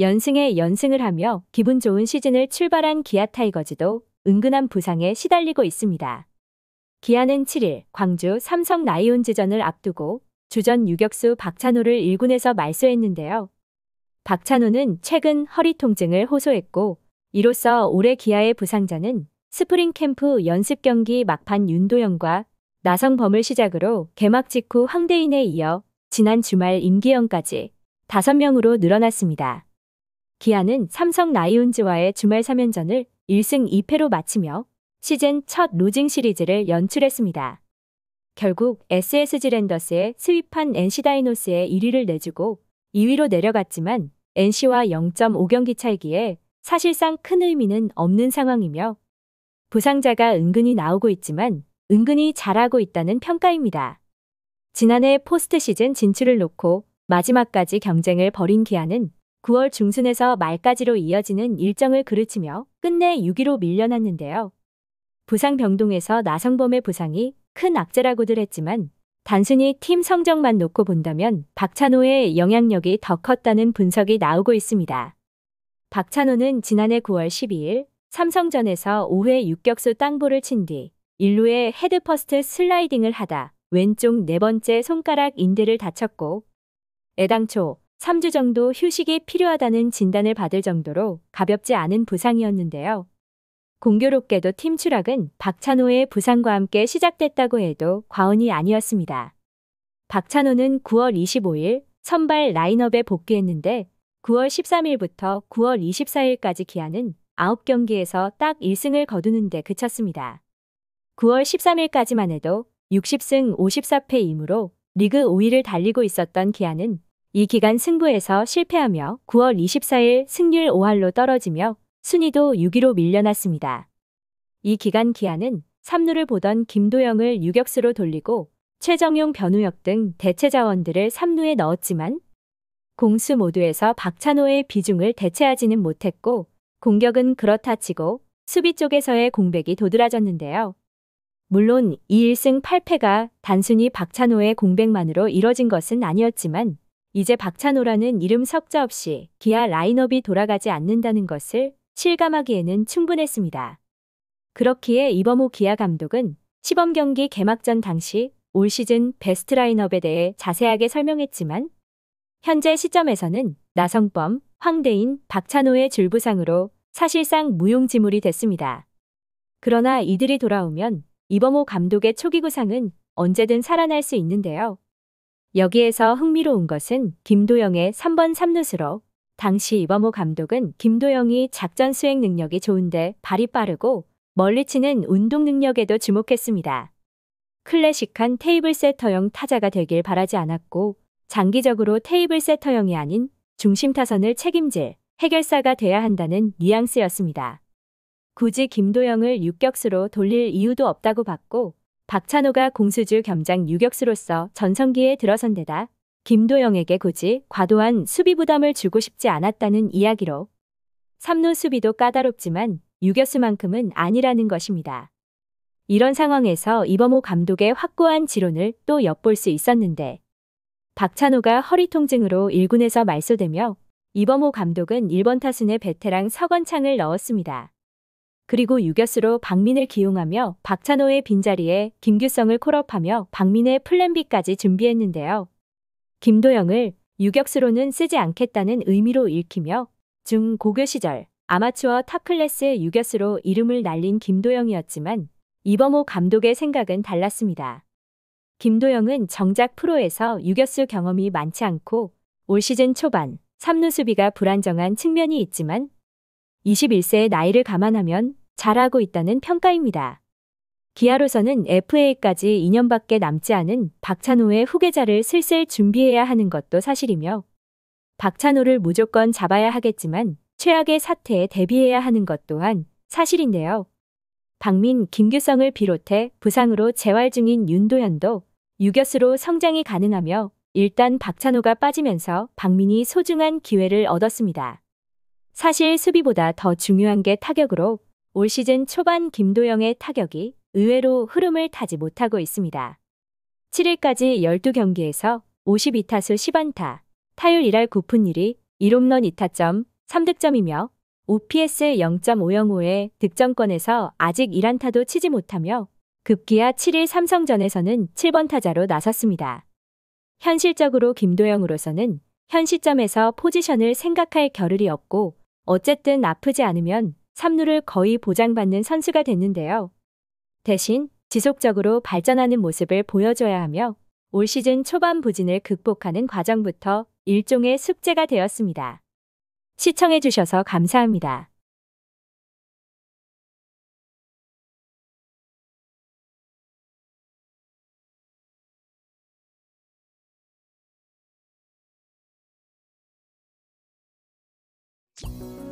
연승에 연승을 하며 기분 좋은 시즌을 출발한 기아 타이거즈도 은근한 부상에 시달리고 있습니다. 기아는 7일 광주 삼성 나이온즈전을 앞두고 주전 유격수 박찬호를 1군에서 말소했는데요. 박찬호는 최근 허리 통증을 호소했고 이로써 올해 기아의 부상자는 스프링 캠프 연습 경기 막판 윤도영과 나성범을 시작으로 개막 직후 황대인에 이어 지난 주말 임기영까지 5명으로 늘어났습니다. 기아는 삼성 라이온즈와의 주말 3연전을 1승 2패로 마치며 시즌 첫로징 시리즈를 연출했습니다. 결국 SSG 랜더스의 스윕한 NC 다이노스의 1위를 내주고 2위로 내려갔지만 NC와 0.5경기 차이기에 사실상 큰 의미는 없는 상황이며 부상자가 은근히 나오고 있지만 은근히 잘하고 있다는 평가입니다. 지난해 포스트 시즌 진출을 놓고 마지막까지 경쟁을 벌인 기아는 9월 중순에서 말까지로 이어지는 일정을 그르치며 끝내 6위로 밀려났는데요. 부상 병동에서 나성범의 부상이 큰 악재라고들 했지만 단순히 팀 성적만 놓고 본다면 박찬호의 영향력이 더 컸다는 분석이 나오고 있습니다. 박찬호는 지난해 9월 12일 삼성전에서 5회 6격수 땅볼을 친 뒤 1루에 헤드퍼스트 슬라이딩을 하다 왼쪽 네 번째 손가락 인대를 다쳤고 애당초 3주 정도 휴식이 필요하다는 진단을 받을 정도로 가볍지 않은 부상이었는데요. 공교롭게도 팀 추락은 박찬호의 부상과 함께 시작됐다고 해도 과언이 아니었습니다. 박찬호는 9월 25일 선발 라인업에 복귀했는데 9월 13일부터 9월 24일까지 기아는 9경기에서 딱 1승을 거두는 데 그쳤습니다. 9월 13일까지만 해도 60승 54패임으로 리그 5위를 달리고 있었던 기아는 이 기간 승부에서 실패하며 9월 24일 승률 5할로 떨어지며 순위도 6위로 밀려났습니다. 이 기간 기아는 3루를 보던 김도영을 유격수로 돌리고 최정용 변우혁 등 대체 자원들을 3루에 넣었지만 공수 모두에서 박찬호의 비중을 대체하지는 못했고 공격은 그렇다 치고 수비 쪽에서의 공백이 도드라졌는데요. 물론 2일승 8패가 단순히 박찬호의 공백만으로 이뤄진 것은 아니었지만 이제 박찬호라는 이름 석자 없이 기아 라인업이 돌아가지 않는다는 것을 실감하기에는 충분했습니다. 그렇기에 이범호 기아 감독은 시범 경기 개막전 당시 올 시즌 베스트 라인업에 대해 자세하게 설명했지만 현재 시점에서는 나성범, 황대인, 박찬호의 줄부상으로 사실상 무용지물이 됐습니다. 그러나 이들이 돌아오면 이범호 감독의 초기 구상은 언제든 살아날 수 있는데요. 여기에서 흥미로운 것은 김도영의 3번 3루수로 당시 이범호 감독은 김도영이 작전 수행 능력이 좋은데 발이 빠르고 멀리 치는 운동 능력에도 주목했습니다. 클래식한 테이블 세터형 타자가 되길 바라지 않았고 장기적으로 테이블 세터형이 아닌 중심 타선을 책임질 해결사가 돼야 한다는 뉘앙스였습니다. 굳이 김도영을 육격수로 돌릴 이유도 없다고 봤고 박찬호가 공수주 겸장 유격수로서 전성기에 들어선 데다 김도영에게 굳이 과도한 수비 부담을 주고 싶지 않았다는 이야기로 3루 수비도 까다롭지만 유격수만큼은 아니라는 것입니다. 이런 상황에서 이범호 감독의 확고한 지론을 또 엿볼 수 있었는데 박찬호가 허리 통증으로 1군에서 말소되며 이범호 감독은 1번 타순의 베테랑 서건창을 넣었습니다. 그리고 유격수로 박민을 기용하며 박찬호의 빈자리에 김규성을 콜업하며 박민의 플랜 비까지 준비했는데요. 김도영을 유격수로는 쓰지 않겠다는 의미로 읽히며 중 고교 시절 아마추어 탑클래스의 유격수로 이름을 날린 김도영이었지만 이범호 감독의 생각은 달랐습니다. 김도영은 정작 프로에서 유격수 경험이 많지 않고 올 시즌 초반 3루 수비가 불안정한 측면이 있지만 21세의 나이를 감안하면 잘하고 있다는 평가입니다. 기아로서는 FA까지 2년밖에 남지 않은 박찬호의 후계자를 슬슬 준비해야 하는 것도 사실이며 박찬호를 무조건 잡아야 하겠지만 최악의 사태에 대비해야 하는 것 또한 사실인데요. 박민, 김규성을 비롯해 부상으로 재활 중인 윤도현도 유격수로 성장이 가능하며 일단 박찬호가 빠지면서 박민이 소중한 기회를 얻었습니다. 사실 수비보다 더 중요한 게 타격으로 올 시즌 초반 김도영의 타격이 의외로 흐름을 타지 못하고 있습니다. 7일까지 12경기에서 52타수 10안타, 타율 1할 9푼 1이 1홈런 2타점, 3득점이며 OPS 0.505의 득점권에서 아직 1안타도 치지 못하며 급기야 7일 삼성전에서는 7번 타자로 나섰습니다. 현실적으로 김도영으로서는 현 시점에서 포지션을 생각할 겨를이 없고 어쨌든 아프지 않으면 3루를 거의 보장받는 선수가 됐는데요. 대신 지속적으로 발전하는 모습을 보여줘야 하며 올 시즌 초반 부진을 극복하는 과정부터 일종의 숙제가 되었습니다. 시청해주셔서 감사합니다. you